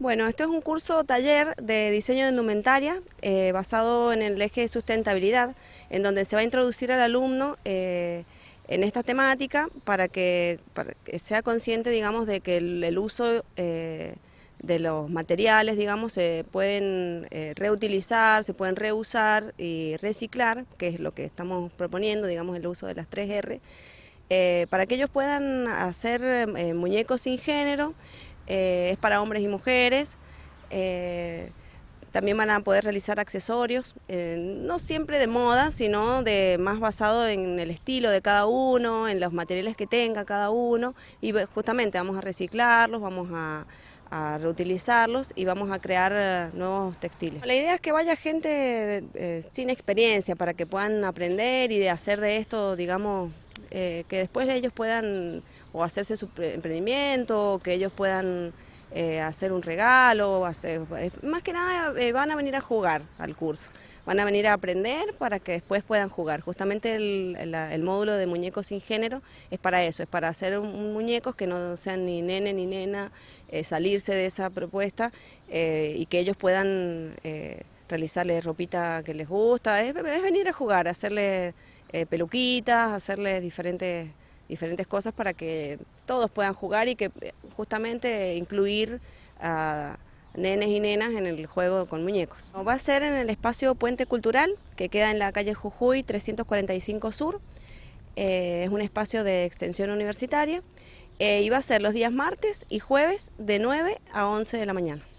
Bueno, esto es un curso taller de diseño de indumentaria eh, basado en el eje de sustentabilidad, en donde se va a introducir al alumno eh, en esta temática para que, sea consciente, digamos, de que el, uso eh, de los materiales, digamos, se pueden reutilizar, se pueden reusar y reciclar, que es lo que estamos proponiendo, digamos, el uso de las 3R, para que ellos puedan hacer muñecos sin género, eh, es para hombres y mujeres. Eh, también van a poder realizar accesorios, eh, no siempre de moda, sino de más basado en el estilo de cada uno, en los materiales que tenga cada uno, y justamente vamos a reciclarlos, vamos a, reutilizarlos y vamos a crear nuevos textiles. La idea es que vaya gente sin experiencia para que puedan aprender y de hacer de esto, digamos, eh, que después ellos puedan o hacerse su emprendimiento, o que ellos puedan eh, hacer un regalo, hacer, eh, más que nada van a venir a jugar al curso, van a venir a aprender para que después puedan jugar. Justamente el, módulo de muñecos sin género es para eso, es para hacer un, muñecos que no sean ni nene ni nena, salirse de esa propuesta y que ellos puedan realizarles ropita que les gusta, es, es venir a jugar, hacerle eh, peluquitas, hacerles diferentes, diferentes cosas para que todos puedan jugar y que eh, justamente incluir a nenes y nenas en el juego con muñecos. Va a ser en el espacio Puente Cultural, que queda en la calle Jujuy 345 Sur. Eh, es un espacio de extensión universitaria. y va a ser los días martes y jueves de 9 a 11 de la mañana.